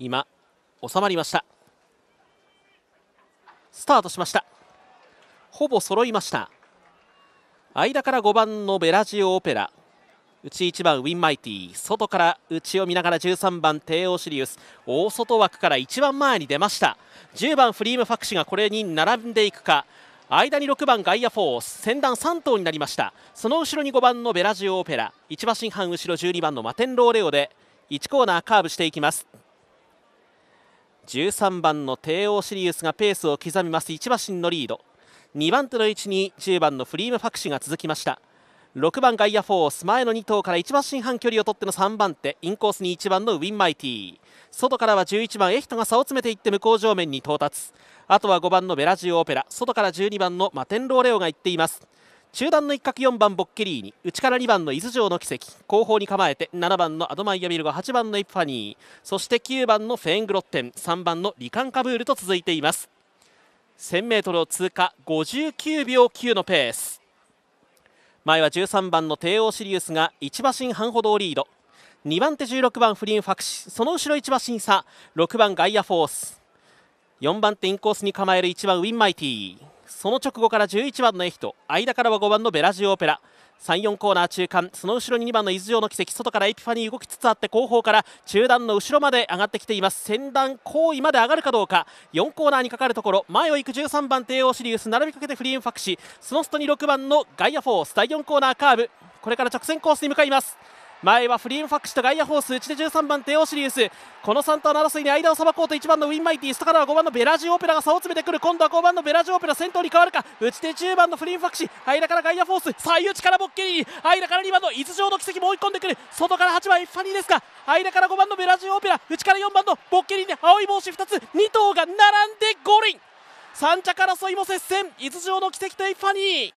今収まりましたスタートしましたほぼ揃いました間から5番のベラジオオペラ内1番ウィンマイティ外から内を見ながら13番帝王シリウス大外枠から1番前に出ました10番フリームファクシがこれに並んでいくか間に6番ガイアフォー先団3頭になりましたその後ろに5番のベラジオオペラ1馬身半後ろ12番のマテンローレオで1コーナーカーブしていきます13番の帝王シリウスがペースを刻みます1馬身のリード2番手の位置に10番のフリームファクシが続きました6番ガイアフォース前の2頭から1馬身半距離を取っての3番手インコースに1番のウィンマイティ外からは11番エヒトが差を詰めていって向こう上面に到達あとは5番のベラジオオペラ外から12番のマテンローレオが行っています中段の一角4番ボッケリーニ内から2番の伊豆城の奇跡後方に構えて7番のアドマイヤビルゴ8番のエピファニーそして9番のフェーングロッテン3番のリカンカブールと続いています 1000m を通過59秒9のペース前は13番の帝王シリウスが1馬身半歩道リード2番手16番フリン・ファクシその後ろ1馬身差6番ガイアフォース4番手インコースに構える1番ウィンマイティーその直後から11番のエヒト間からは5番のベラジオオペラ34コーナー中間その後ろに2番の伊豆城の奇跡外からエピファニー動きつつあって後方から中段の後ろまで上がってきています先段後位まで上がるかどうか4コーナーにかかるところ前を行く13番帝王シリウス並びかけてフリーンファクシその外に6番のガイアフォース第4コーナーカーブこれから直線コースに向かいます前はフリームファクシとガイアホース内で13番テオシリウスこの3頭の争いに間をさばこうと1番のウィンマイティ下からは5番のベラジオオペラが差を詰めてくる今度は5番のベラジオペラ先頭に変わるか内で10番のフリームファクシ間からガイアフォース左右からボッケリー間から2番の伊豆城の奇跡も追い込んでくる外から8番エッファニーですか間から5番のベラジオオペラ内から4番のボッケリーに青い帽子2つ2頭が並んで5輪3着争いも接戦伊豆城の奇跡とエッファニー